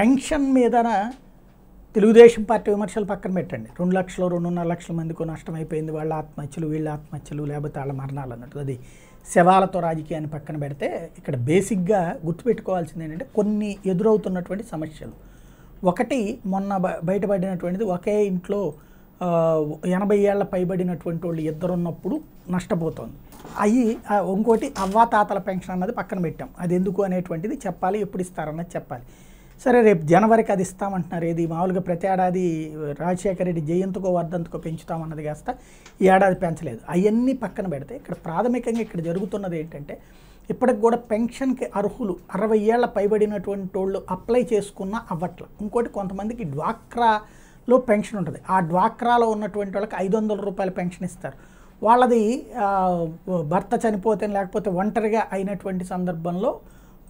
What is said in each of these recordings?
pension మీద Telugu Desam party విమర్శలు పక్కన పెట్టండి రెండు లక్షలు రెండున్నర లక్షల మందికి నష్టం అయిపోయింది వాళ్ళ ఆత్మహత్యలు వీళ్ళ ఆత్మహత్యలు లేకపోతే వాళ్ళ మరణాలు అన్నట్టు అది శవాలతో రాజకీయాన్ని పక్కన పెడితే ఇక్కడ బేసిక్గా గుర్తుపెట్టుకోవాల్సింది ఏంటంటే కొన్ని ఎదురవుతున్నటువంటి సమస్యలు ఒకటి మొన్న బయటపడినటువంటిది ఒకే ఇంట్లో ఎనభై ఏళ్ళ పైబడినటువంటి వాళ్ళు ఇద్దరున్నప్పుడు నష్టపోతుంది అవి ఇంకోటి అవ్వాతాతల పెన్షన్ అన్నది పక్కన పెట్టాం అది ఎందుకు అనేటువంటిది చెప్పాలి ఎప్పుడు ఇస్తారన్నది చెప్పాలి సరే రేపు జనవరికి అది ఇస్తామంటున్నారు ఇది మామూలుగా ప్రతి ఏడాది రాజశేఖర రెడ్డి జయంతుకో వర్ధంతుకో పెంచుతామన్నది కాస్త ఈ ఏడాది పెంచలేదు అవన్నీ పక్కన పెడితే ఇక్కడ ప్రాథమికంగా ఇక్కడ జరుగుతున్నది ఏంటంటే ఇప్పటికి కూడా పెన్షన్కి అర్హులు అరవై ఏళ్ళ పైబడినటువంటి వాళ్ళు అప్లై చేసుకున్న అవ్వట్ల ఇంకోటి కొంతమందికి డ్వాక్రాలో పెన్షన్ ఉంటుంది ఆ డ్వాక్రాలో ఉన్నటువంటి వాళ్ళకి ఐదు వందల రూపాయల పెన్షన్ ఇస్తారు వాళ్ళది భర్త చనిపోతే లేకపోతే ఒంటరిగా అయినటువంటి సందర్భంలో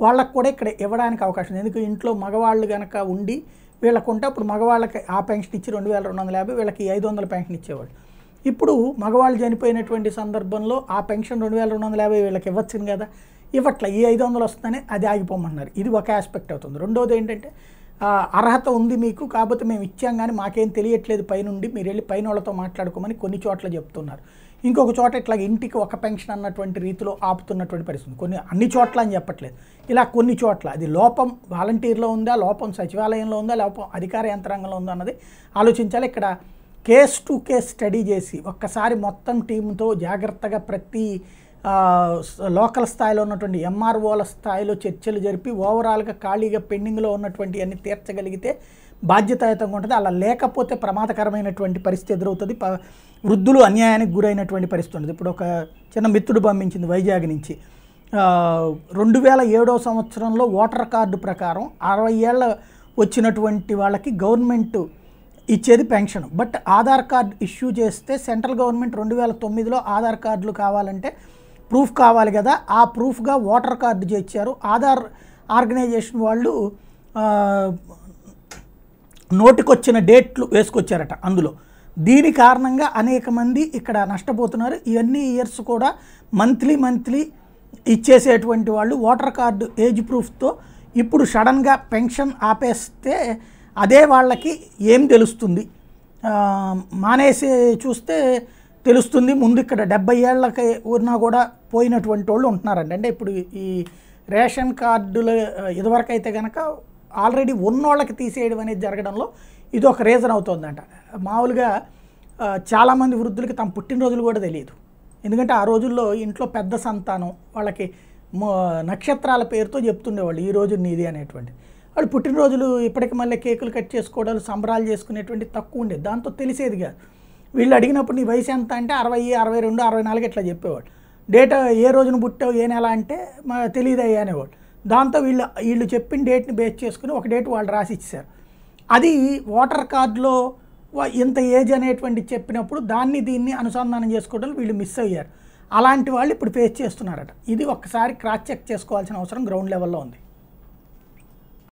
వాళ్ళకు కూడా ఇక్కడ ఇవ్వడానికి అవకాశం ఉంది ఎందుకు ఇంట్లో మగవాళ్ళు కనుక ఉండి వీళ్ళకు ఉంటే అప్పుడు మగవాళ్ళకి ఆ పెన్షన్ ఇచ్చి రెండు వేల రెండు వందల యాభై వీళ్ళకి ఐదు వందల పెన్షన్ ఇచ్చేవాళ్ళు ఇప్పుడు మగవాళ్ళు చనిపోయినటువంటి సందర్భంలో ఆ పెన్షన్ రెండు వేల రెండు వందల యాభై వీళ్ళకి ఇవ్వచ్చును కదా ఇవ్వట్ల ఈ ఐదు వందలు వస్తుందని అది ఆగిపోమన్నారు ఇది ఒక ఆస్పెక్ట్ అవుతుంది రెండోది ఏంటంటే అర్హత ఉంది మీకు కాకపోతే మేము ఇచ్చాం కానీ మాకేం తెలియట్లేదు పైనుండి మీరు వెళ్ళి పైన వాళ్ళతో మాట్లాడుకోమని కొన్ని చోట్ల చెప్తున్నారు ఇంకొక చోట ఇట్లా ఇంటికి ఒక పెన్షన్ అన్నటువంటి రీతిలో ఆపుతున్నటువంటి పరిస్థితి కొన్ని అన్ని చోట్ల అని చెప్పట్లేదు ఇలా కొన్ని చోట్ల అది లోపం వాలంటీర్లో ఉందా లోపం సచివాలయంలో ఉందా లోపం అధికార యంత్రాంగంలో ఉందా అన్నది ఆలోచించాలి ఇక్కడ కేస్ టు కేస్ స్టడీ చేసి ఒక్కసారి మొత్తం టీంతో జాగ్రత్తగా ప్రతి లోకల్ స్థాయిలో ఉన్నటువంటి ఎంఆర్ఓల స్థాయిలో చర్చలు జరిపి ఓవరాల్గా ఖాళీగా పెండింగ్లో ఉన్నటువంటి అన్ని తీర్చగలిగితే బాధ్యతాయుతంగా ఉంటుంది అలా లేకపోతే ప్రమాదకరమైనటువంటి పరిస్థితి ఎదురవుతుంది ప వృద్ధులు అన్యాయానికి గురైనటువంటి పరిస్థితి ఉంటుంది ఇప్పుడు ఒక చిన్న మిత్రుడు పంపించింది వైజాగ్ నుంచి రెండు వేల ఏడో సంవత్సరంలో ఓటర్ కార్డు ప్రకారం అరవై ఏళ్ళ వచ్చినటువంటి వాళ్ళకి గవర్నమెంట్ ఇచ్చేది pension but Aadhaar card issue చేస్తే సెంట్రల్ గవర్నమెంట్ రెండు వేల తొమ్మిదిలో ఆధార్ కార్డులు కావాలంటే ప్రూఫ్ కావాలి కదా ఆ ప్రూఫ్గా ఓటర్ కార్డు చేర్చారు ఆధార్ ఆర్గనైజేషన్ వాళ్ళు నోటికొచ్చిన డేట్లు వేసుకొచ్చారట అందులో దీని కారణంగా అనేక మంది ఇక్కడ నష్టపోతున్నారు ఇవన్నీ ఇయర్స్ కూడా మంత్లీ మంత్లీ ఇచ్చేసేటువంటి వాళ్ళు ఓటర్ కార్డు ఏజ్ ప్రూఫ్తో ఇప్పుడు సడన్గా పెన్షన్ ఆపేస్తే అదే వాళ్ళకి ఏం తెలుస్తుంది మానేసి చూస్తే తెలుస్తుంది ముందు ఇక్కడ డెబ్బై ఏళ్ళకి ఉన్నా కూడా పోయినటువంటి వాళ్ళు ఉంటున్నారండి అంటే ఇప్పుడు ఈ రేషన్ కార్డులు ఇదివరకు అయితే కనుక ఆల్రెడీ ఉన్నోళ్ళకి తీసేయడం అనేది జరగడంలో ఇది ఒక రీజన్ అవుతుందంట మామూలుగా చాలామంది వృద్ధులకి తమ పుట్టినరోజులు కూడా తెలియదు ఎందుకంటే ఆ రోజుల్లో ఇంట్లో పెద్ద సంతానం వాళ్ళకి నక్షత్రాల పేరుతో చెప్తుండేవాళ్ళు ఈ రోజు నీది అనేటువంటి వాళ్ళు పుట్టినరోజులు ఇప్పటికి మళ్ళీ కేకులు కట్ చేసుకోవడాలు సంబరాలు చేసుకునేటువంటి తక్కువ ఉండేది దాంతో తెలిసేది కాదు వీళ్ళు అడిగినప్పుడు నీ వయసు ఎంత అంటే అరవై అరవై రెండు అరవై నాలుగు ఇట్లా చెప్పేవాళ్ళు డేట్ ఏ రోజున పుట్టావు ఏ నెల అంటే తెలియదయ్యా అనేవాడు దాంతో వీళ్ళు వీళ్ళు చెప్పిన డేట్ని బేస్ చేసుకుని ఒక డేట్ వాళ్ళు రాసి ఇచ్చారు అది ఓటర్ కార్డులో ఇంత ఏజ్ అనేటువంటి చెప్పినప్పుడు దాన్ని దీన్ని అనుసంధానం చేసుకోవడం వీళ్ళు మిస్ అయ్యారు అలాంటి వాళ్ళు ఇప్పుడు ఫేస్ చేస్తున్నారట ఇది ఒక్కసారి క్రాస్ చెక్ చేసుకోవాల్సిన అవసరం గ్రౌండ్ లెవెల్లో ఉంది